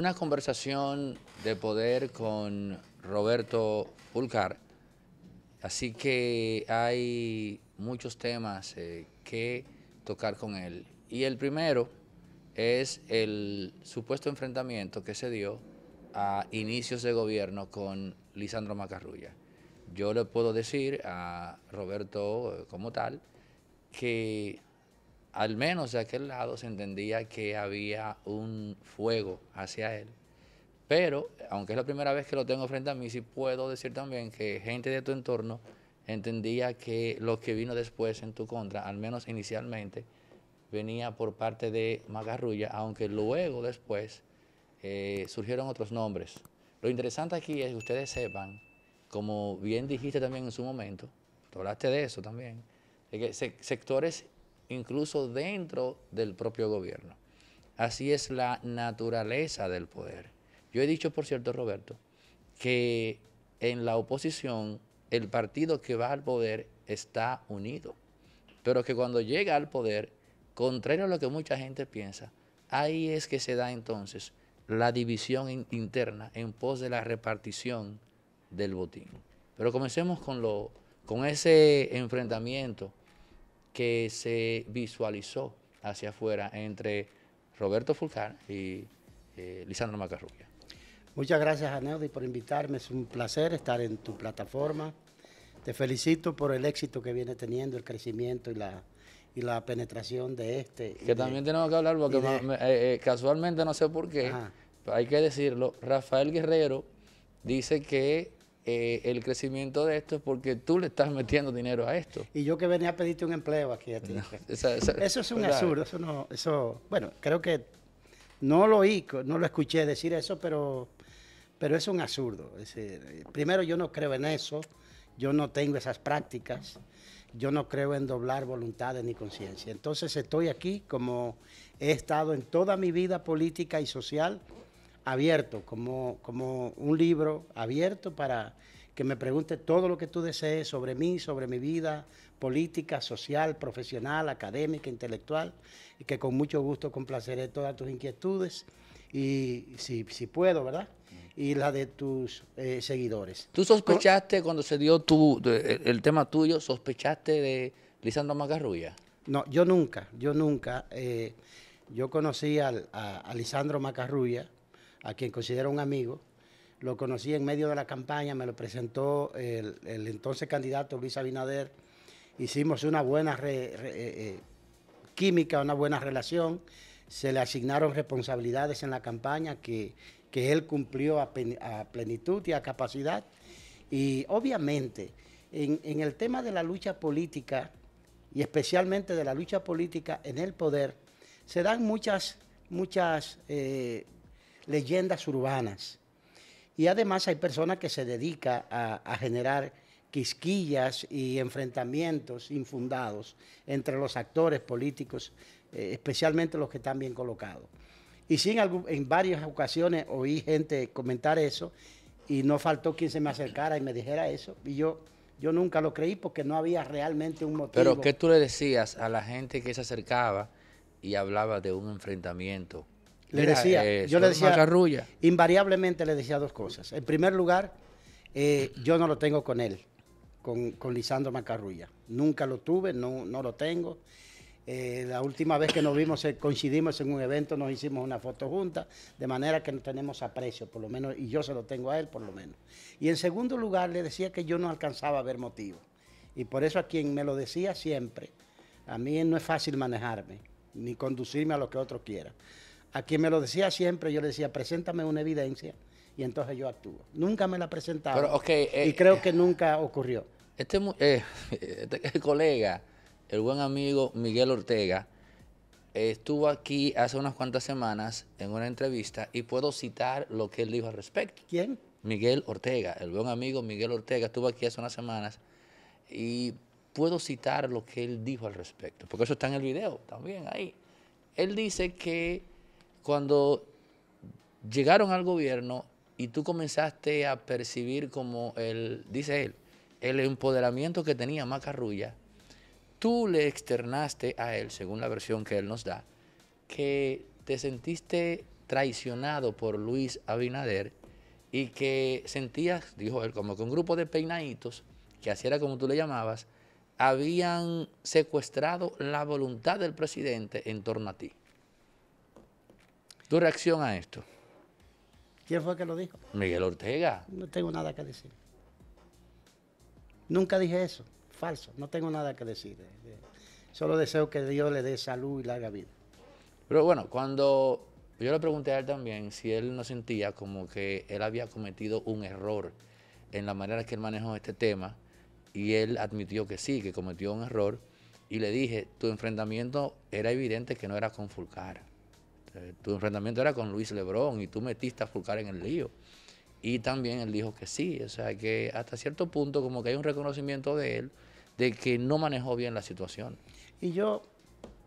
una conversación de poder con Roberto Pulcar, así que hay muchos temas eh, que tocar con él. Y el primero es el supuesto enfrentamiento que se dio a inicios de gobierno con Lisandro Macarrulla. Yo le puedo decir a Roberto eh, como tal que al menos de aquel lado se entendía que había un fuego hacia él. Pero, aunque es la primera vez que lo tengo frente a mí, sí puedo decir también que gente de tu entorno entendía que lo que vino después en tu contra, al menos inicialmente, venía por parte de Magarrulla, aunque luego después eh, surgieron otros nombres. Lo interesante aquí es que ustedes sepan, como bien dijiste también en su momento, tú hablaste de eso también, de que sectores incluso dentro del propio gobierno. Así es la naturaleza del poder. Yo he dicho, por cierto, Roberto, que en la oposición el partido que va al poder está unido, pero que cuando llega al poder, contrario a lo que mucha gente piensa, ahí es que se da entonces la división interna en pos de la repartición del botín. Pero comencemos con, lo, con ese enfrentamiento que se visualizó hacia afuera entre Roberto Fulcar y eh, Lisandro Macarrubia. Muchas gracias, Aneudi, por invitarme. Es un placer estar en tu plataforma. Te felicito por el éxito que viene teniendo, el crecimiento y la, la penetración de este. Que también tenemos que hablar, porque eh, eh, casualmente, no sé por qué, hay que decirlo, Rafael Guerrero dice que eh, el crecimiento de esto es porque tú le estás metiendo dinero a esto. Y yo que venía a pedirte un empleo aquí a ti. eso es un absurdo, eso no, eso, bueno, creo que no lo oí, no lo escuché decir eso, pero, pero es un absurdo. primero yo no creo en eso, yo no tengo esas prácticas, yo no creo en doblar voluntades ni conciencia. Entonces estoy aquí como he estado en toda mi vida política y social abierto, como, como un libro abierto para que me pregunte todo lo que tú desees sobre mí, sobre mi vida política, social, profesional, académica, intelectual, y que con mucho gusto complaceré todas tus inquietudes, y si, puedo, ¿verdad? Y la de tus eh, seguidores. ¿Tú sospechaste cuando se dio tu, el tema tuyo, sospechaste de Lisandro Macarrulla? No, yo nunca, yo nunca. Eh, yo conocí a Lisandro Macarrulla a quien considero un amigo. Lo conocí en medio de la campaña, me lo presentó el, entonces candidato Luis Abinader. Hicimos una buena eh, eh, química, una buena relación. Se le asignaron responsabilidades en la campaña que, él cumplió a, plenitud y a capacidad. Y obviamente, en, el tema de la lucha política, y especialmente de la lucha política en el poder, se dan muchas, muchas eh, leyendas urbanas. Y además hay personas que se dedican a, generar quisquillas y enfrentamientos infundados entre los actores políticos, eh, especialmente los que están bien colocados. Y sí, en, varias ocasiones oí gente comentar eso y no faltó quien se me acercara y me dijera eso. Y yo, yo nunca lo creí porque no había realmente un motivo. Pero ¿qué tú le decías a la gente que se acercaba y hablaba de un enfrentamiento le decía, eh, yo le decía, invariablemente le decía dos cosas. En primer lugar, eh, yo no lo tengo con él, con, Lisandro Macarrulla. Nunca lo tuve, no, lo tengo. Eh, la última vez que nos vimos, coincidimos en un evento, nos hicimos una foto junta, de manera que no tenemos aprecio, por lo menos, y yo se lo tengo a él, por lo menos. Y en segundo lugar, le decía que yo no alcanzaba a ver motivo. Y por eso a quien me lo decía siempre, a mí no es fácil manejarme, ni conducirme a lo que otro quiera. A quien me lo decía siempre, yo le decía, preséntame una evidencia y entonces yo actúo. Nunca me la presentaba eh, y creo eh, que nunca ocurrió. Este, eh, este colega, el buen amigo Miguel Ortega, estuvo aquí hace unas cuantas semanas en una entrevista y puedo citar lo que él dijo al respecto. ¿Quién? Miguel Ortega, el buen amigo Miguel Ortega estuvo aquí hace unas semanas y puedo citar lo que él dijo al respecto, porque eso está en el video también ahí. Él dice que cuando llegaron al gobierno y tú comenzaste a percibir como el, dice él, el empoderamiento que tenía Macarrulla, tú le externaste a él, según la versión que él nos da, que te sentiste traicionado por Luis Abinader y que sentías, dijo él, como que un grupo de peinaditos, que así era como tú le llamabas, habían secuestrado la voluntad del presidente en torno a ti tu reacción a esto. ¿Quién fue que lo dijo? Miguel Ortega. No tengo nada que decir. Nunca dije eso, falso, no tengo nada que decir. Eh, eh, solo deseo que Dios le dé salud y larga vida. Pero bueno, cuando yo le pregunté a él también si él no sentía como que él había cometido un error en la manera que él manejó este tema, y él admitió que sí, que cometió un error, y le dije, tu enfrentamiento era evidente que no era con Fulcar. Eh, tu enfrentamiento era con Luis Lebrón y tú metiste a Fulcar en el lío. Y también él dijo que sí, o sea que hasta cierto punto como que hay un reconocimiento de él de que no manejó bien la situación. Y yo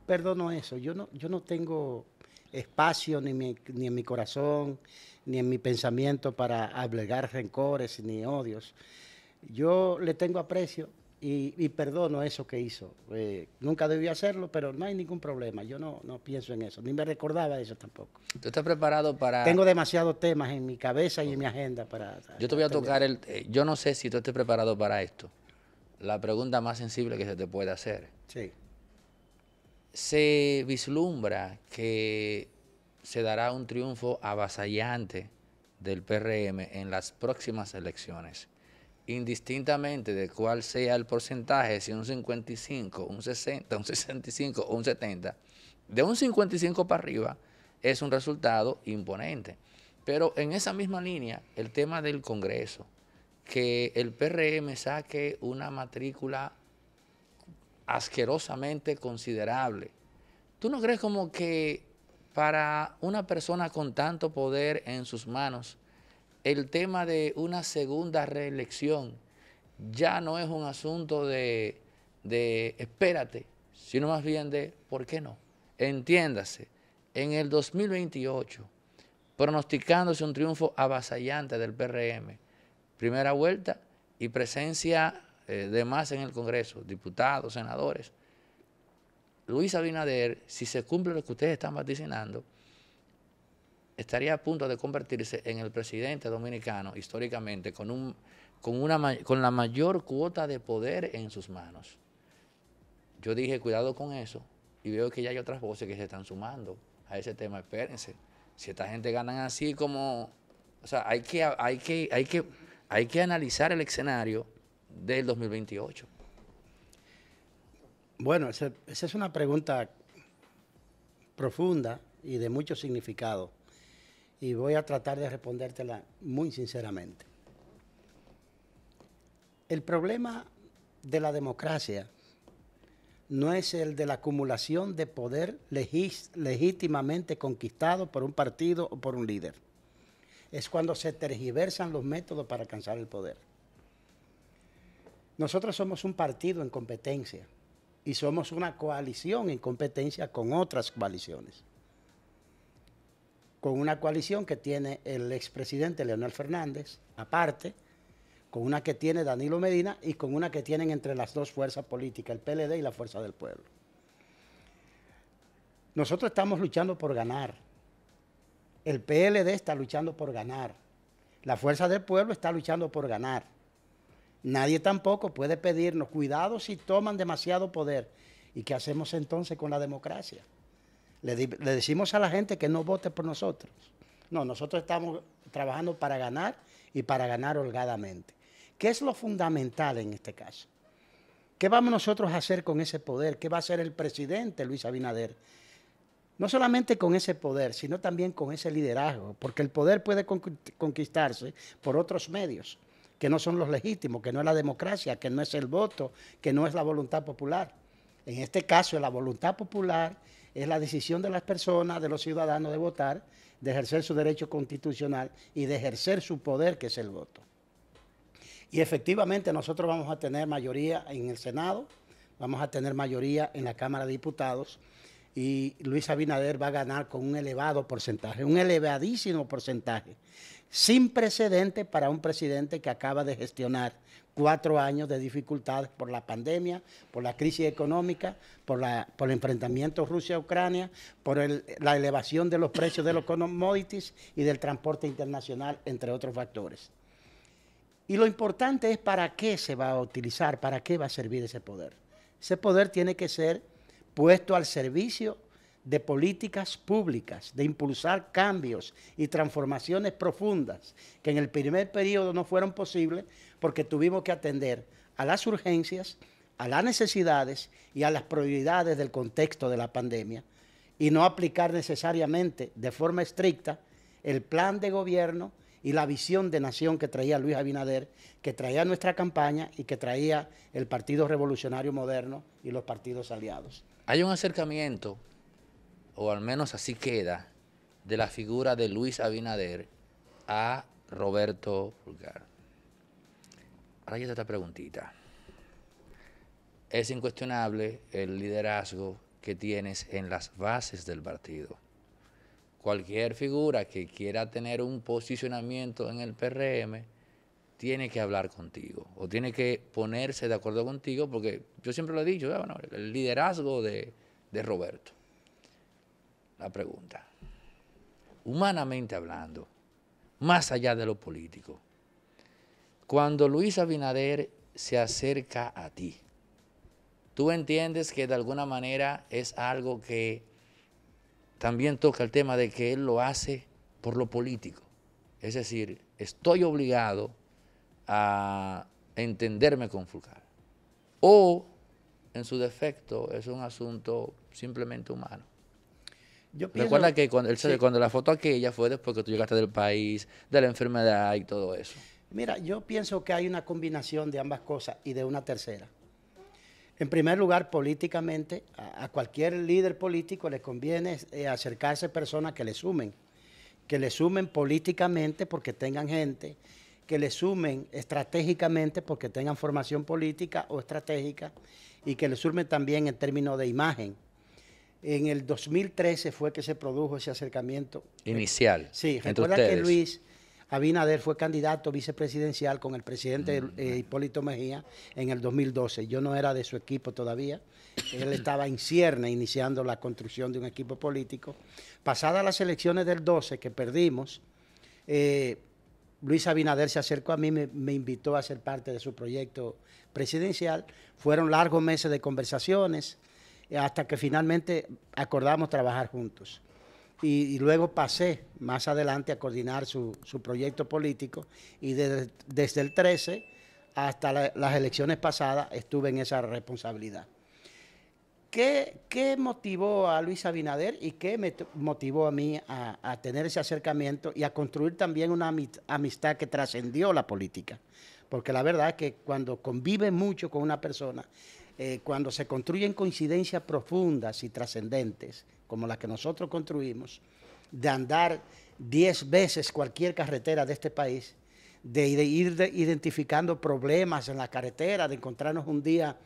perdono eso, yo no, yo no tengo espacio ni, ni en mi corazón, ni en mi pensamiento para ablegar rencores ni odios. Yo le tengo aprecio y, y, perdono eso que hizo. Eh, nunca debió hacerlo, pero no hay ningún problema. Yo no, no pienso en eso, ni me recordaba eso tampoco. ¿Tú estás preparado para...? Tengo demasiados temas en mi cabeza y en mi agenda para... Yo te voy a tocar el... yo no sé si tú estés preparado para esto. La pregunta más sensible que se te puede hacer. Sí. Se vislumbra que se dará un triunfo avasallante del PRM en las próximas elecciones indistintamente de cuál sea el porcentaje, si un 55, un 60, un 65 o un 70, de un 55 para arriba es un resultado imponente. Pero en esa misma línea, el tema del Congreso, que el PRM saque una matrícula asquerosamente considerable. ¿Tú no crees como que para una persona con tanto poder en sus manos, el tema de una segunda reelección ya no es un asunto de, espérate, sino más bien de por qué no. Entiéndase, en el 2028, pronosticándose un triunfo avasallante del PRM, primera vuelta y presencia eh, de más en el Congreso, diputados, senadores. Luis Abinader, si se cumple lo que ustedes están vaticinando, estaría a punto de convertirse en el presidente dominicano históricamente con, un, con, una, con la mayor cuota de poder en sus manos. Yo dije, cuidado con eso, y veo que ya hay otras voces que se están sumando a ese tema, espérense. Si esta gente ganan así como... O sea, hay que, hay que, hay que, hay que analizar el escenario del 2028. Bueno, esa es una pregunta profunda y de mucho significado y voy a tratar de respondértela muy sinceramente. El problema de la democracia no es el de la acumulación de poder legítimamente conquistado por un partido o por un líder. Es cuando se tergiversan los métodos para alcanzar el poder. Nosotros somos un partido en competencia y somos una coalición en competencia con otras coaliciones con una coalición que tiene el expresidente Leonel Fernández, aparte, con una que tiene Danilo Medina y con una que tienen entre las dos fuerzas políticas, el PLD y la Fuerza del Pueblo. Nosotros estamos luchando por ganar. El PLD está luchando por ganar. La Fuerza del Pueblo está luchando por ganar. Nadie tampoco puede pedirnos cuidado si toman demasiado poder. ¿Y qué hacemos entonces con la democracia? Le, decimos a la gente que no vote por nosotros. No, nosotros estamos trabajando para ganar y para ganar holgadamente. ¿Qué es lo fundamental en este caso? ¿Qué vamos nosotros a hacer con ese poder? ¿Qué va a hacer el presidente Luis Abinader? No solamente con ese poder, sino también con ese liderazgo, porque el poder puede conquistarse por otros medios que no son los legítimos, que no es la democracia, que no es el voto, que no es la voluntad popular. En este caso, la voluntad popular es la decisión de las personas, de los ciudadanos de votar, de ejercer su derecho constitucional y de ejercer su poder, que es el voto. Y efectivamente nosotros vamos a tener mayoría en el Senado, vamos a tener mayoría en la Cámara de Diputados, y Luis Abinader va a ganar con un elevado porcentaje, un elevadísimo porcentaje, sin precedente para un presidente que acaba de gestionar cuatro años de dificultades por la pandemia, por la crisis económica, por, el enfrentamiento Rusia-Ucrania, por la elevación de los precios de los commodities y del transporte internacional, entre otros factores. Y lo importante es para qué se va a utilizar, para qué va a servir ese poder. Ese poder tiene que ser puesto al servicio de políticas públicas, de impulsar cambios y transformaciones profundas que en el primer periodo no fueron posibles porque tuvimos que atender a las urgencias, a las necesidades y a las prioridades del contexto de la pandemia y no aplicar necesariamente de forma estricta el plan de gobierno y la visión de nación que traía Luis Abinader, que traía nuestra campaña y que traía el Partido Revolucionario Moderno y los partidos aliados. Hay un acercamiento, o al menos así queda, de la figura de Luis Abinader a Roberto Pulgar. Ahora ya esta preguntita. Es incuestionable el liderazgo que tienes en las bases del partido. Cualquier figura que quiera tener un posicionamiento en el PRM tiene que hablar contigo o tiene que ponerse de acuerdo contigo, porque yo siempre lo he dicho, ah, el liderazgo de, de Roberto. La pregunta, humanamente hablando, más allá de lo político, cuando Luis Abinader se acerca a ti, tú entiendes que de alguna manera es algo que también toca el tema de que él lo hace por lo político. Es decir, estoy obligado a entenderme con Fulcar. O, en su defecto, es un asunto simplemente humano. Yo Recuerda que cuando, cuando la foto aquella fue después que tú llegaste del país, de la enfermedad y todo eso. Mira, yo pienso que hay una combinación de ambas cosas y de una tercera. En primer lugar, políticamente, a, cualquier líder político le conviene eh, acercarse a personas que le sumen, que le sumen políticamente porque tengan gente que le sumen estratégicamente porque tengan formación política o estratégica y que le sumen también en términos de imagen. En el 2013 fue que se produjo ese acercamiento. Inicial. Sí, recuerda que Luis Abinader fue candidato vicepresidencial con el presidente mm, eh, eh. Hipólito Mejía en el 2012. Yo no era de su equipo todavía. Él estaba en cierne iniciando la construcción de un equipo político. Pasadas las elecciones del 12 que perdimos, eh, Luis Abinader se acercó a mí, me, invitó a ser parte de su proyecto presidencial. Fueron largos meses de conversaciones eh, hasta que finalmente acordamos trabajar juntos. Y, luego pasé más adelante a coordinar su, proyecto político y desde el 13 hasta las elecciones pasadas estuve en esa responsabilidad. ¿Qué, motivó a Luis Abinader y qué me motivó a mí a, tener ese acercamiento y a construir también una amistad que trascendió la política? Porque la verdad es que cuando convive mucho con una persona, eh, cuando se construyen coincidencias profundas y trascendentes, como las que nosotros construimos, de andar diez veces cualquier carretera de este país, de, ir identificando problemas en la carretera, de encontrarnos un día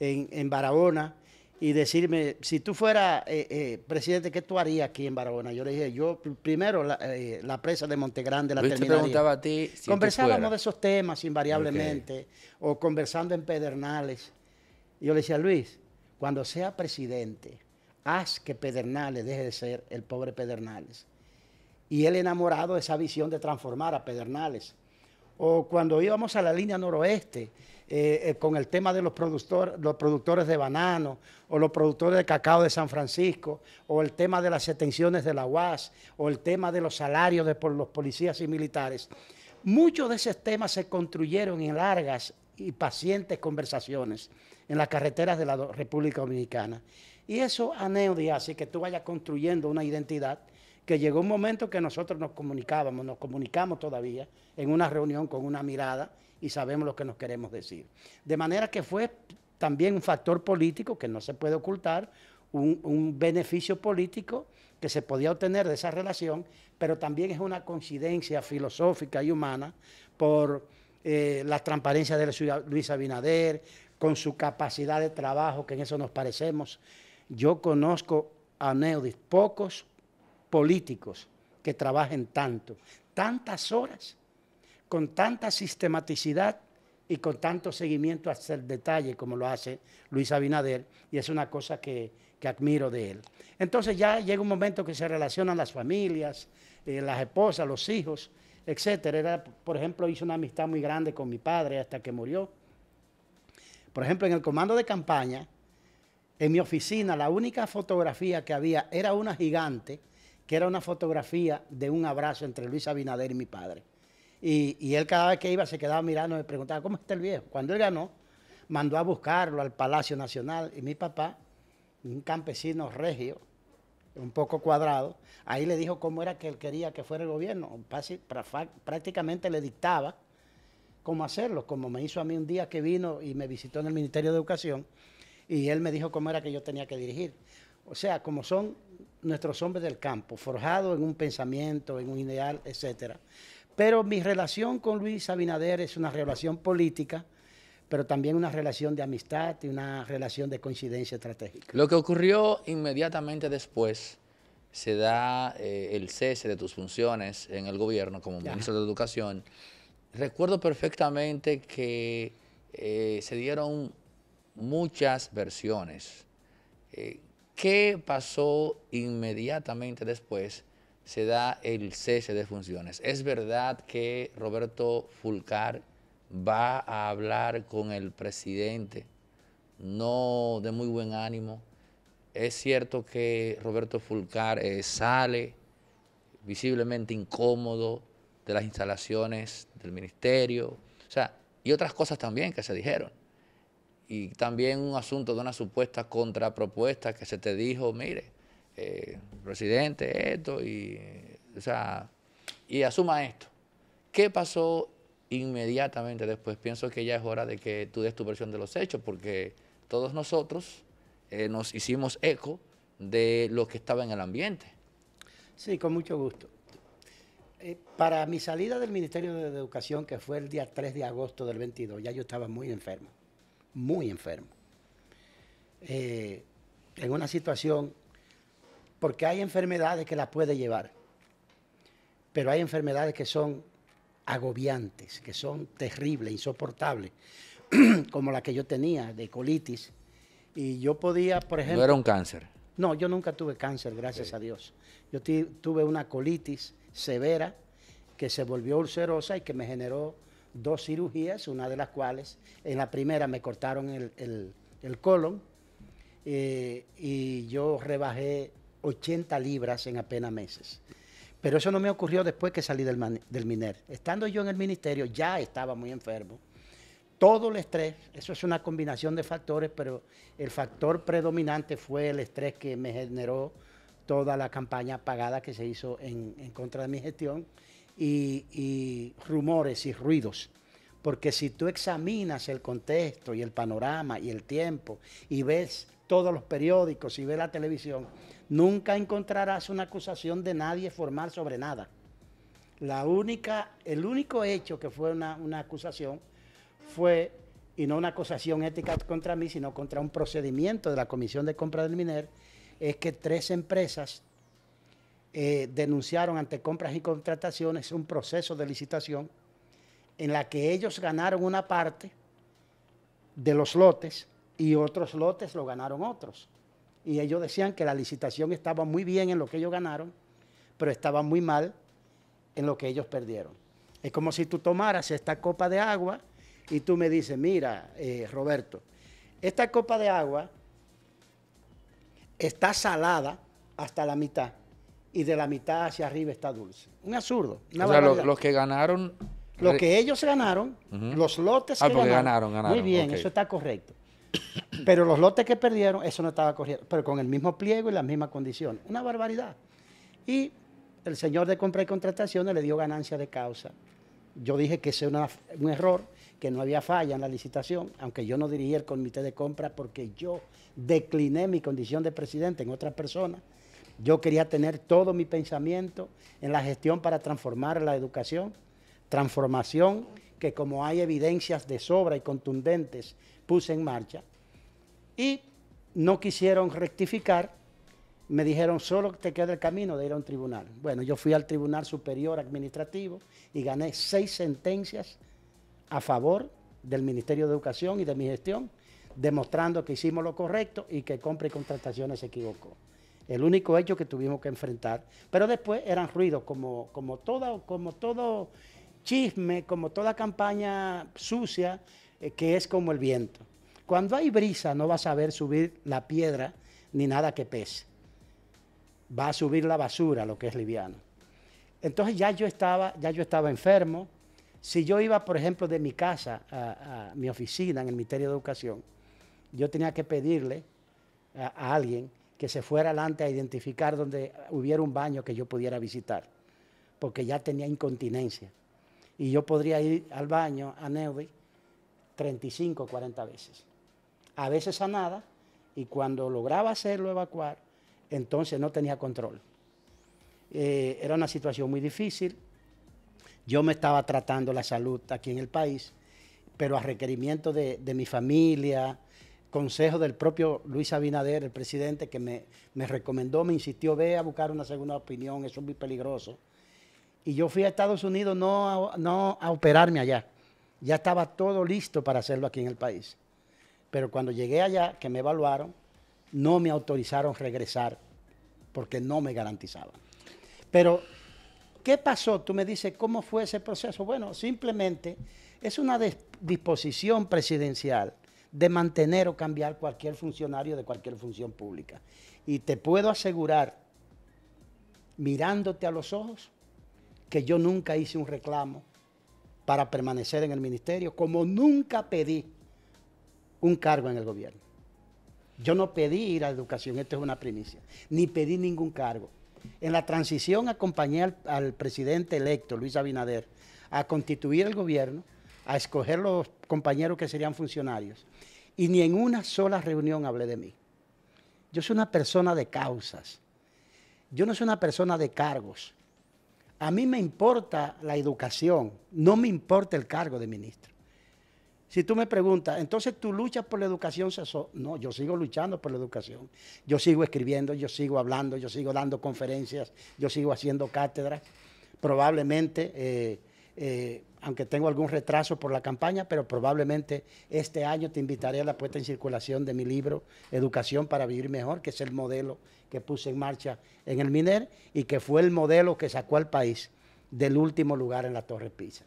en Barahona, y decirme, si tú fueras eh, eh, presidente, ¿qué tú harías aquí en Barahona? Yo le dije, yo primero eh, la, presa de Montegrande la terminaría. te preguntaba a ti Conversábamos de esos temas invariablemente, o conversando en Pedernales. Yo le decía, Luis, cuando sea presidente, haz que Pedernales deje de ser el pobre Pedernales. Y él enamorado de esa visión de transformar a Pedernales. O cuando íbamos a la línea noroeste, eh, eh, con el tema de los, los productores de banano o los productores de cacao de San Francisco o el tema de las detenciones de la UAS o el tema de los salarios de los policías y militares. Muchos de esos temas se construyeron en largas y pacientes conversaciones en las carreteras de la República Dominicana. Y eso de así que tú vayas construyendo una identidad que llegó un momento que nosotros nos comunicábamos, nos comunicamos todavía en una reunión con una mirada y sabemos lo que nos queremos decir. De manera que fue también un factor político que no se puede ocultar, un, beneficio político que se podía obtener de esa relación, pero también es una coincidencia filosófica y humana por eh, la transparencia de Luis Abinader, con su capacidad de trabajo, que en eso nos parecemos. Yo conozco a Neudis, pocos políticos que trabajen tanto, tantas horas con tanta sistematicidad y con tanto seguimiento hasta el detalle como lo hace Luis Abinader, y es una cosa que, admiro de él. Entonces ya llega un momento que se relacionan las familias, eh, las esposas, los hijos, etc. por ejemplo, hizo una amistad muy grande con mi padre hasta que murió. Por ejemplo, en el comando de campaña, en mi oficina, la única fotografía que había era una gigante, que era una fotografía de un abrazo entre Luis Abinader y mi padre. Y, él cada vez que iba se quedaba mirando, me preguntaba, ¿cómo está el viejo? Cuando él ganó, mandó a buscarlo al Palacio Nacional. Y mi papá, un campesino regio, un poco cuadrado, ahí le dijo cómo era que él quería que fuera el gobierno. Prácticamente le dictaba cómo hacerlo, como me hizo a mí un día que vino y me visitó en el Ministerio de Educación y él me dijo cómo era que yo tenía que dirigir. O sea, como son nuestros hombres del campo, forjados en un pensamiento, en un ideal, etcétera, pero mi relación con Luis Abinader es una relación política, pero también una relación de amistad y una relación de coincidencia estratégica. Lo que ocurrió inmediatamente después, se da eh, el cese de tus funciones en el gobierno como ministro de Educación. Recuerdo perfectamente que eh, se dieron muchas versiones. Eh, ¿Qué pasó inmediatamente después se da el cese de funciones. Es verdad que Roberto Fulcar va a hablar con el presidente, no de muy buen ánimo. Es cierto que Roberto Fulcar eh, sale visiblemente incómodo de las instalaciones del ministerio, o sea, y otras cosas también que se dijeron. Y también un asunto de una supuesta contrapropuesta que se te dijo, mire, presidente, eh, esto, y, o sea, y asuma esto. ¿Qué pasó inmediatamente después? Pienso que ya es hora de que tú des tu versión de los hechos, porque todos nosotros eh, nos hicimos eco de lo que estaba en el ambiente. Sí, con mucho gusto. Eh, para mi salida del Ministerio de Educación, que fue el día 3 de agosto del 22, ya yo estaba muy enfermo, muy enfermo. en una situación porque hay enfermedades que las puede llevar, pero hay enfermedades que son agobiantes, que son terribles, insoportables, como la que yo tenía de colitis. Y yo podía, por ejemplo... ¿No era un cáncer? No, yo nunca tuve cáncer, gracias a Dios. Yo tuve una colitis severa que se volvió ulcerosa y que me generó dos cirugías, una de las cuales, en la primera me cortaron el, colon eh, y yo rebajé 80 libras en apenas meses. Pero eso no me ocurrió después que salí del, del MINER. Estando yo en el ministerio, ya estaba muy enfermo. Todo el estrés, eso es una combinación de factores, pero el factor predominante fue el estrés que me generó toda la campaña pagada que se hizo en, contra de mi gestión y rumores y ruidos. Porque si tú examinas el contexto y el panorama y el tiempo y ves todos los periódicos y ves la televisión, Nunca encontrarás una acusación de nadie formal sobre nada. La única, el único hecho que fue una, acusación fue, y no una acusación ética contra mí, sino contra un procedimiento de la Comisión de Compra del Miner, es que tres empresas eh, denunciaron ante compras y contrataciones un proceso de licitación en la que ellos ganaron una parte de los lotes y otros lotes lo ganaron otros y ellos decían que la licitación estaba muy bien en lo que ellos ganaron, pero estaba muy mal en lo que ellos perdieron. Es como si tú tomaras esta copa de agua y tú me dices, mira, eh, Roberto, esta copa de agua está salada hasta la mitad y de la mitad hacia arriba está dulce. Un absurdo. o sea, los que ganaron... Lo eh, que ellos ganaron, los lotes ah, que ganaron. ganaron. Muy bien, eso está correcto. Pero los lotes que perdieron, eso no estaba corriendo, pero con el mismo pliego y las mismas condiciones. Una barbaridad. Y el señor de compra y contrataciones le dio ganancia de causa. Yo dije que ese era un error, que no había falla en la licitación, aunque yo no dirigía el comité de compra porque yo decliné mi condición de presidente en otra persona. Yo quería tener todo mi pensamiento en la gestión para transformar la educación, transformación que como hay evidencias de sobra y contundentes puse en marcha. Y no quisieron rectificar, me dijeron, solo te queda el camino de ir a un tribunal. Bueno, yo fui al Tribunal Superior Administrativo y gané seis sentencias a favor del Ministerio de Educación y de mi gestión, demostrando que hicimos lo correcto y que compra y contrataciones se equivocó. El único hecho que tuvimos que enfrentar. Pero después eran ruidos, como, como, como todo chisme, como toda campaña sucia, eh, que es como el viento. Cuando hay brisa no vas a ver subir la piedra ni nada que pese. Va a subir la basura, lo que es liviano. Entonces ya yo estaba, ya yo estaba enfermo. Si yo iba, por ejemplo, de mi casa a, mi oficina en el Ministerio de Educación, yo tenía que pedirle a, alguien que se fuera adelante a identificar donde hubiera un baño que yo pudiera visitar, porque ya tenía incontinencia. Y yo podría ir al baño a Neuvi 35, o 40 veces a veces a nada, y cuando lograba hacerlo evacuar, entonces no tenía control. Eh, era una situación muy difícil. Yo me estaba tratando la salud aquí en el país, pero a requerimiento de, mi familia, consejo del propio Luis Abinader, el presidente, que me, recomendó, me insistió, ve a buscar una segunda opinión, eso es muy peligroso. Y yo fui a Estados Unidos no a operarme allá. Ya estaba todo listo para hacerlo aquí en el país. Pero cuando llegué allá, que me evaluaron, no me autorizaron regresar porque no me garantizaban. Pero, ¿qué pasó? Tú me dices, ¿cómo fue ese proceso? Bueno, simplemente es una disposición presidencial de mantener o cambiar cualquier funcionario de cualquier función pública. Y te puedo asegurar, mirándote a los ojos, que yo nunca hice un reclamo para permanecer en el ministerio, como nunca pedí un cargo en el gobierno. Yo no pedí ir a educación, esto es una primicia, ni pedí ningún cargo. En la transición acompañé al, al presidente electo, Luis Abinader, a constituir el gobierno, a escoger los compañeros que serían funcionarios. Y ni en una sola reunión hablé de mí. Yo soy una persona de causas. Yo no soy una persona de cargos. A mí me importa la educación, no me importa el cargo de ministro. Si tú me preguntas, entonces tú luchas por la educación No, yo sigo luchando por la educación. Yo sigo escribiendo, yo sigo hablando, yo sigo dando conferencias, yo sigo haciendo cátedras. Probablemente, eh, eh, aunque tengo algún retraso por la campaña, pero probablemente este año te invitaré a la puesta en circulación de mi libro Educación para Vivir Mejor, que es el modelo que puse en marcha en el MINER y que fue el modelo que sacó al país del último lugar en la Torre Pisa.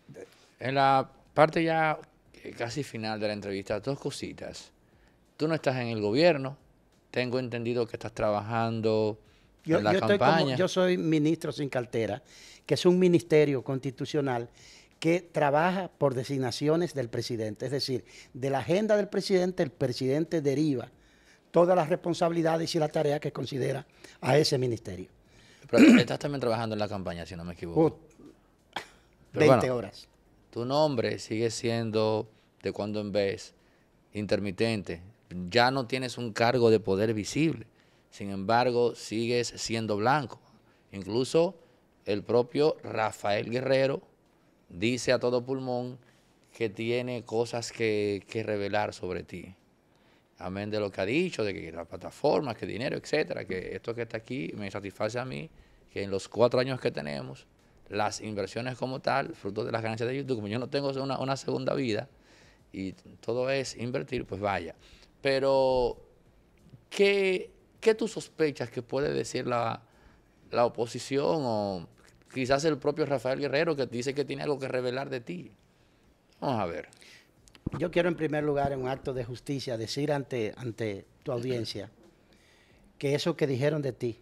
En la parte ya eh, casi final de la entrevista, dos cositas. Tú no estás en el gobierno, tengo entendido que estás trabajando en la campaña. yo soy ministro sin cartera, que es un ministerio constitucional que trabaja por designaciones del presidente. Es decir, de la agenda del presidente, el presidente deriva todas las responsabilidades y la tarea que considera a ese ministerio. Pero estás también trabajando en la campaña, si no me equivoco. 20 horas tu nombre sigue siendo de cuando en vez intermitente. Ya no tienes un cargo de poder visible. Sin embargo, sigues siendo blanco. Incluso el propio Rafael Guerrero dice a todo pulmón que tiene cosas que, que revelar sobre ti. Amén de lo que ha dicho, de que la plataforma, que dinero, etcétera, que esto que está aquí me satisface a mí, que en los cuatro años que tenemos las inversiones como tal, fruto de las ganancias de YouTube, como yo no tengo una, segunda vida y todo es invertir, pues vaya. Pero, ¿qué, tú sospechas que puede decir la, la oposición o quizás el propio Rafael Guerrero que dice que tiene algo que revelar de ti? Vamos a ver. Yo quiero en primer lugar, en un acto de justicia, decir ante, ante tu audiencia que eso que dijeron de ti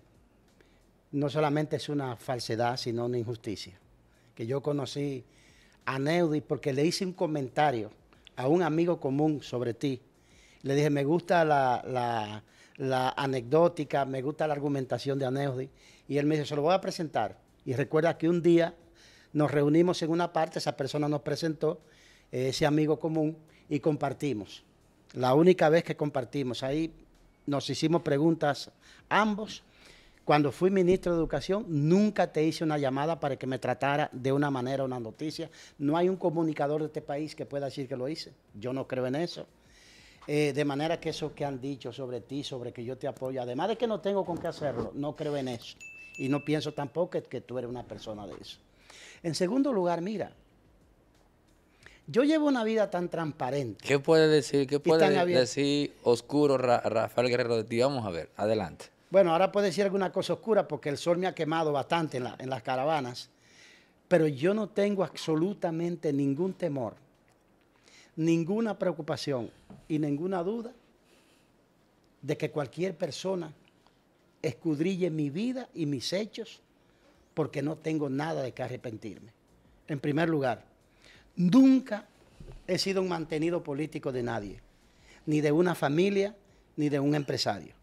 no solamente es una falsedad, sino una injusticia. Que yo conocí a Neudi porque le hice un comentario a un amigo común sobre ti. Le dije, me gusta la, anecdótica, me gusta la argumentación de Aneudi. Y él me dice, se lo voy a presentar. Y recuerda que un día nos reunimos en una parte, esa persona nos presentó, eh, ese amigo común, y compartimos. La única vez que compartimos, ahí nos hicimos preguntas ambos cuando fui ministro de Educación, nunca te hice una llamada para que me tratara de una manera una noticia. No hay un comunicador de este país que pueda decir que lo hice. Yo no creo en eso. Eh, de manera que eso que han dicho sobre ti, sobre que yo te apoyo, además de que no tengo con qué hacerlo, no creo en eso. Y no pienso tampoco que, tú eres una persona de eso. En segundo lugar, mira, yo llevo una vida tan transparente. ¿Qué puede decir, qué puede decir oscuro Rafael Guerrero de ti? Vamos a ver, adelante. Bueno, ahora puedo decir alguna cosa oscura porque el sol me ha quemado bastante en, en las caravanas, pero yo no tengo absolutamente ningún temor, ninguna preocupación y ninguna duda de que cualquier persona escudrille mi vida y mis hechos porque no tengo nada de qué arrepentirme. En primer lugar, nunca he sido un mantenido político de nadie, ni de una familia, ni de un empresario.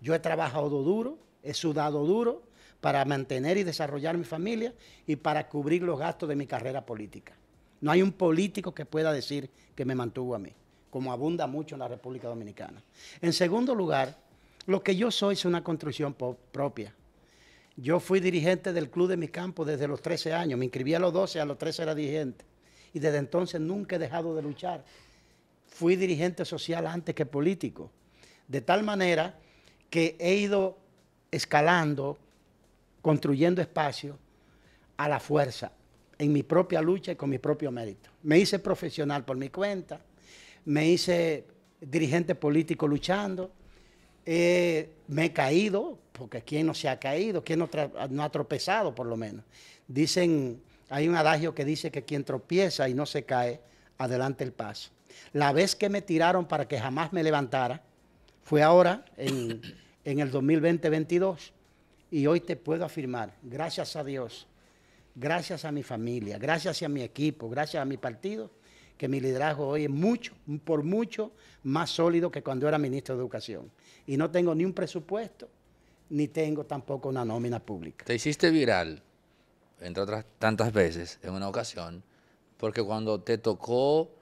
Yo he trabajado duro, he sudado duro para mantener y desarrollar mi familia y para cubrir los gastos de mi carrera política. No hay un político que pueda decir que me mantuvo a mí, como abunda mucho en la República Dominicana. En segundo lugar, lo que yo soy es una construcción propia. Yo fui dirigente del club de mi campo desde los 13 años, me inscribí a los 12, a los 13 era dirigente. Y desde entonces nunca he dejado de luchar. Fui dirigente social antes que político. De tal manera que he ido escalando, construyendo espacio a la fuerza, en mi propia lucha y con mi propio mérito. Me hice profesional por mi cuenta, me hice dirigente político luchando, eh, me he caído, porque ¿quién no se ha caído? ¿Quién no, no ha tropezado por lo menos? Dicen, hay un adagio que dice que quien tropieza y no se cae, adelante el paso. La vez que me tiraron para que jamás me levantara, fue ahora, en, el 2020-22, y hoy te puedo afirmar, gracias a Dios, gracias a mi familia, gracias a mi equipo, gracias a mi partido, que mi liderazgo hoy es mucho, por mucho más sólido que cuando era ministro de Educación. Y no tengo ni un presupuesto, ni tengo tampoco una nómina pública. Te hiciste viral, entre otras tantas veces, en una ocasión, porque cuando te tocó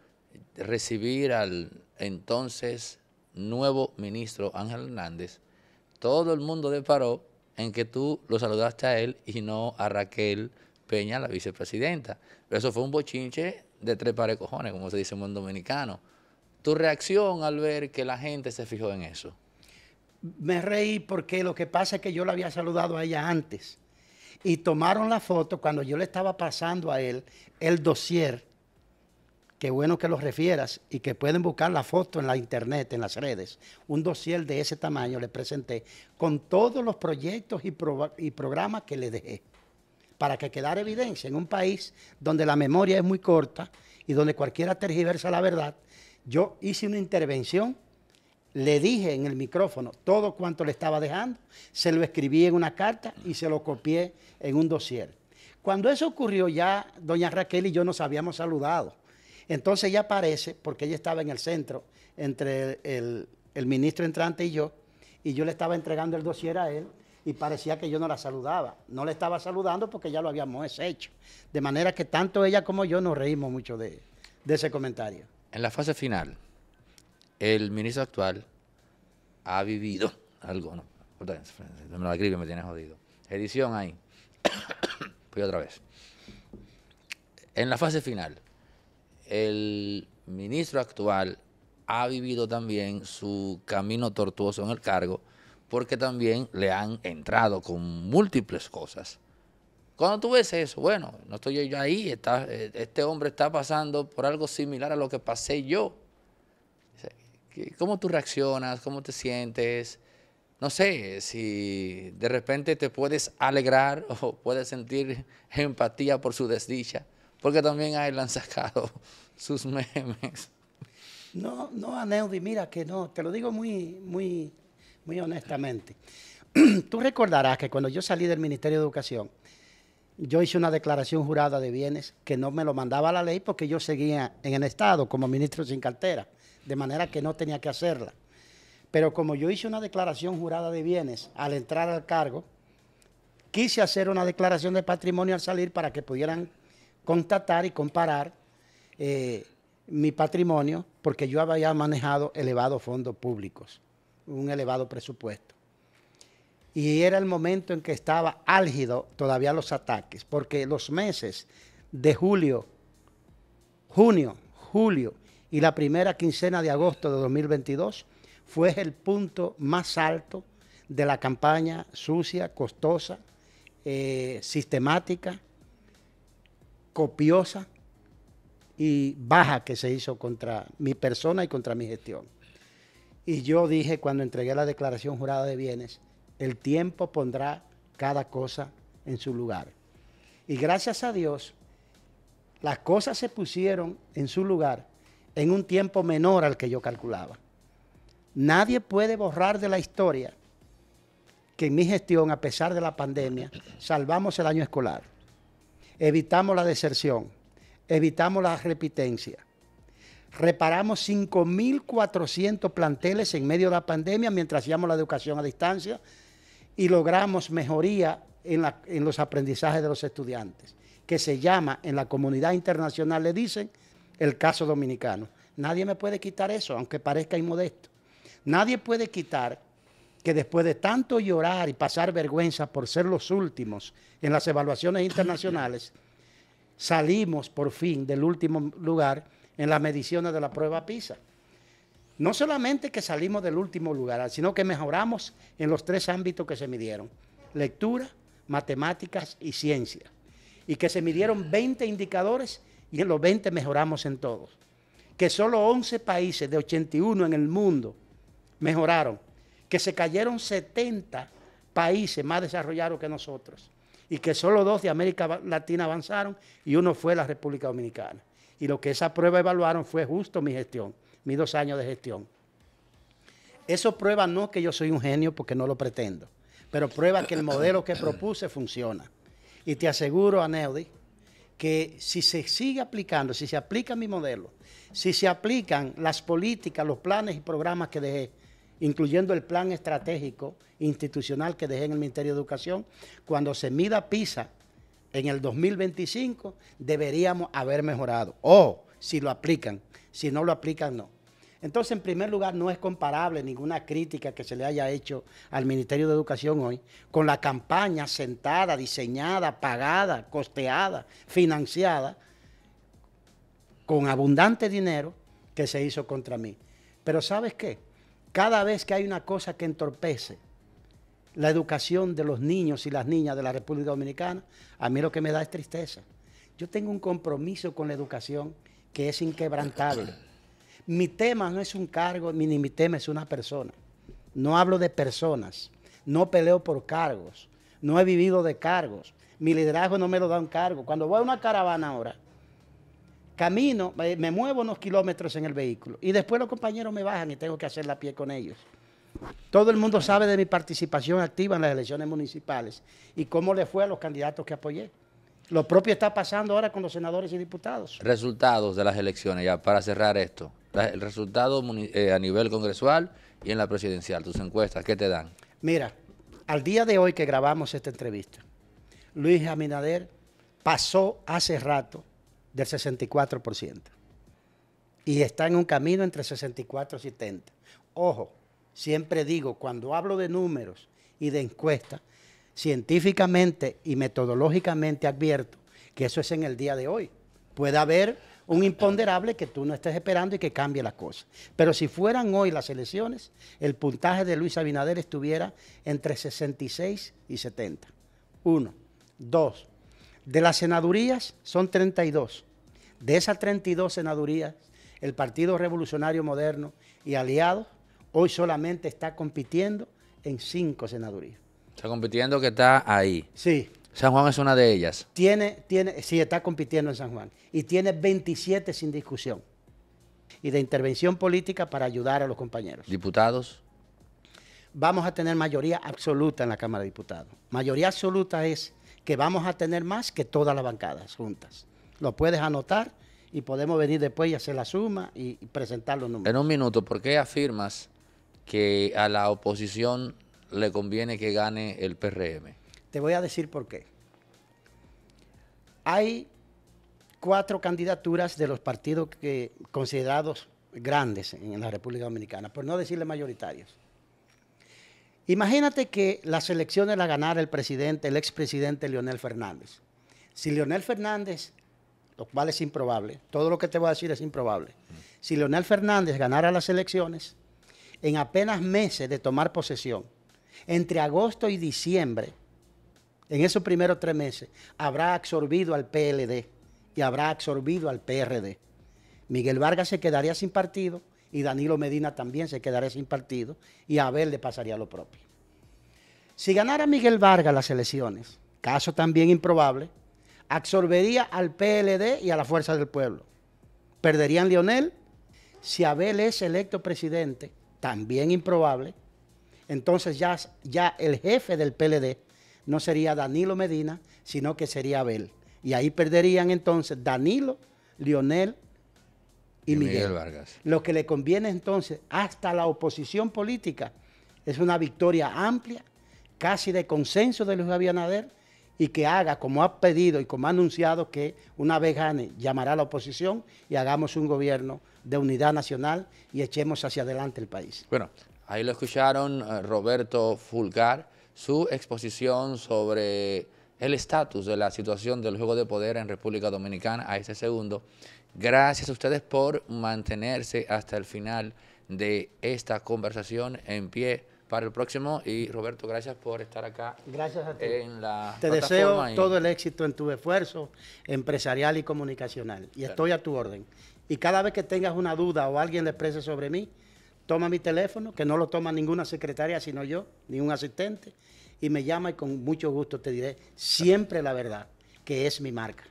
recibir al entonces nuevo ministro Ángel Hernández, todo el mundo deparó en que tú lo saludaste a él y no a Raquel Peña, la vicepresidenta. eso fue un bochinche de tres pares de cojones, como se dice en buen dominicano. Tu reacción al ver que la gente se fijó en eso. Me reí porque lo que pasa es que yo la había saludado a ella antes. Y tomaron la foto cuando yo le estaba pasando a él el dossier qué bueno que los refieras y que pueden buscar la foto en la internet, en las redes. Un dossier de ese tamaño le presenté con todos los proyectos y, programas que le dejé para que quedara evidencia en un país donde la memoria es muy corta y donde cualquiera tergiversa la verdad. Yo hice una intervención, le dije en el micrófono todo cuanto le estaba dejando, se lo escribí en una carta y se lo copié en un dossier. Cuando eso ocurrió ya, doña Raquel y yo nos habíamos saludado entonces ella aparece, porque ella estaba en el centro, entre el, ministro entrante y yo, y yo le estaba entregando el dossier a él y parecía que yo no la saludaba. No le estaba saludando porque ya lo habíamos hecho. De manera que tanto ella como yo nos reímos mucho de, ese comentario. En la fase final, el ministro actual ha vivido algo, ¿no? Me lo me tiene jodido. Edición ahí. Voy otra vez. En la fase final, el ministro actual ha vivido también su camino tortuoso en el cargo porque también le han entrado con múltiples cosas. Cuando tú ves eso, bueno, no estoy yo ahí, está, eh, este hombre está pasando por algo similar a lo que pasé yo. ¿Cómo tú reaccionas? ¿Cómo te sientes? No sé si de repente te puedes alegrar o puedes sentir empatía por su desdicha. Porque también a él han sacado sus memes. No, no, Aneudi, mira que no, te lo digo muy, muy, muy honestamente. Tú recordarás que cuando yo salí del Ministerio de Educación, yo hice una declaración jurada de bienes que no me lo mandaba la ley porque yo seguía en el Estado como ministro sin cartera, de manera que no tenía que hacerla. Pero como yo hice una declaración jurada de bienes al entrar al cargo, quise hacer una declaración de patrimonio al salir para que pudieran constatar y comparar eh, mi patrimonio porque yo había manejado elevados fondos públicos, un elevado presupuesto. Y era el momento en que estaba álgido todavía los ataques, porque los meses de julio, junio, julio y la primera quincena de agosto de 2022 fue el punto más alto de la campaña sucia, costosa, eh, sistemática, copiosa y baja que se hizo contra mi persona y contra mi gestión. Y yo dije cuando entregué la declaración jurada de bienes, el tiempo pondrá cada cosa en su lugar. Y gracias a Dios, las cosas se pusieron en su lugar en un tiempo menor al que yo calculaba. Nadie puede borrar de la historia que en mi gestión, a pesar de la pandemia, salvamos el año escolar evitamos la deserción, evitamos la repitencia. Reparamos 5.400 planteles en medio de la pandemia mientras hacíamos la educación a distancia y logramos mejoría en, en, los aprendizajes de los estudiantes, que se llama, en la comunidad internacional le dicen, el caso dominicano. Nadie me puede quitar eso, aunque parezca inmodesto. Nadie puede quitar que después de tanto llorar y pasar vergüenza por ser los últimos en las evaluaciones internacionales, salimos por fin del último lugar en las mediciones de la prueba PISA. No solamente que salimos del último lugar, sino que mejoramos en los tres ámbitos que se midieron, lectura, matemáticas y ciencia, y que se midieron 20 indicadores y en los 20 mejoramos en todos, que solo 11 países de 81 en el mundo mejoraron que se cayeron 70 países más desarrollados que nosotros y que solo dos de América Latina avanzaron y uno fue la República Dominicana. Y lo que esa prueba evaluaron fue justo mi gestión, mis dos años de gestión. Eso prueba no que yo soy un genio porque no lo pretendo, pero prueba que el modelo que propuse funciona. Y te aseguro, Aneudi, que si se sigue aplicando, si se aplica mi modelo, si se aplican las políticas, los planes y programas que dejé, incluyendo el plan estratégico institucional que dejé en el Ministerio de Educación, cuando se mida PISA en el 2025, deberíamos haber mejorado. O si lo aplican, si no lo aplican, no. Entonces, en primer lugar, no es comparable ninguna crítica que se le haya hecho al Ministerio de Educación hoy con la campaña sentada, diseñada, pagada, costeada, financiada, con abundante dinero que se hizo contra mí. Pero ¿sabes qué? Cada vez que hay una cosa que entorpece la educación de los niños y las niñas de la República Dominicana, a mí lo que me da es tristeza. Yo tengo un compromiso con la educación que es inquebrantable. Mi tema no es un cargo, ni mi tema es una persona. No hablo de personas, no peleo por cargos, no he vivido de cargos, mi liderazgo no me lo da un cargo. Cuando voy a una caravana ahora, camino, eh, me muevo unos kilómetros en el vehículo y después los compañeros me bajan y tengo que hacer la pie con ellos. Todo el mundo sabe de mi participación activa en las elecciones municipales y cómo le fue a los candidatos que apoyé. Lo propio está pasando ahora con los senadores y diputados. Resultados de las elecciones, ya para cerrar esto. El resultado eh, a nivel congresual y en la presidencial, tus encuestas, ¿qué te dan? Mira, al día de hoy que grabamos esta entrevista, Luis Aminader pasó hace rato del 64%. Y está en un camino entre 64 y 70. Ojo, siempre digo, cuando hablo de números y de encuestas, científicamente y metodológicamente advierto que eso es en el día de hoy. Puede haber un imponderable que tú no estés esperando y que cambie las cosas. Pero si fueran hoy las elecciones, el puntaje de Luis Abinader estuviera entre 66 y 70. Uno. Dos. De las senadurías son 32. De esas 32 senadurías, el Partido Revolucionario Moderno y Aliado hoy solamente está compitiendo en cinco senadurías. Está compitiendo que está ahí. Sí. San Juan es una de ellas. Tiene, tiene, sí, está compitiendo en San Juan. Y tiene 27 sin discusión. Y de intervención política para ayudar a los compañeros. Diputados. Vamos a tener mayoría absoluta en la Cámara de Diputados. Mayoría absoluta es que vamos a tener más que todas las bancadas juntas. Lo puedes anotar y podemos venir después y hacer la suma y, presentar los números. En un minuto, ¿por qué afirmas que a la oposición le conviene que gane el PRM? Te voy a decir por qué. Hay cuatro candidaturas de los partidos considerados grandes en la República Dominicana, por no decirle mayoritarios. Imagínate que las elecciones las ganara el presidente, el expresidente Leonel Fernández. Si Leonel Fernández, lo cual es improbable, todo lo que te voy a decir es improbable, si Leonel Fernández ganara las elecciones, en apenas meses de tomar posesión, entre agosto y diciembre, en esos primeros tres meses, habrá absorbido al PLD y habrá absorbido al PRD. Miguel Vargas se quedaría sin partido, y Danilo Medina también se quedaría sin partido y a Abel le pasaría lo propio. Si ganara Miguel Vargas las elecciones, caso también improbable, absorbería al PLD y a la Fuerza del Pueblo. Perderían Lionel. Si Abel es electo presidente, también improbable, entonces ya, ya el jefe del PLD no sería Danilo Medina, sino que sería Abel. Y ahí perderían entonces Danilo, Lionel y, Miguel. Vargas. Lo que le conviene entonces hasta la oposición política es una victoria amplia, casi de consenso de Luis Abinader y que haga como ha pedido y como ha anunciado que una vez gane llamará a la oposición y hagamos un gobierno de unidad nacional y echemos hacia adelante el país. Bueno, ahí lo escucharon eh, Roberto Fulgar, su exposición sobre el estatus de la situación del juego de poder en República Dominicana a ese segundo Gracias a ustedes por mantenerse hasta el final de esta conversación en pie para el próximo. Y Roberto, gracias por estar acá. Gracias a ti. En la Te deseo todo el éxito en tu esfuerzo empresarial y comunicacional. Y estoy a tu orden. Y cada vez que tengas una duda o alguien le exprese sobre mí, toma mi teléfono, que no lo toma ninguna secretaria sino yo, ni un asistente, y me llama y con mucho gusto te diré siempre la verdad, que es mi marca.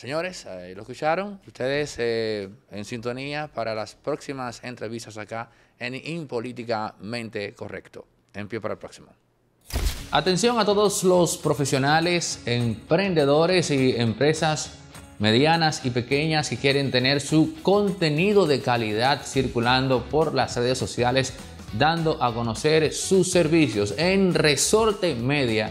Señores, eh, lo escucharon. Ustedes eh, en sintonía para las próximas entrevistas acá en Impolíticamente Correcto. En para el próximo. Atención a todos los profesionales, emprendedores y empresas medianas y pequeñas que quieren tener su contenido de calidad circulando por las redes sociales, dando a conocer sus servicios en Resorte Media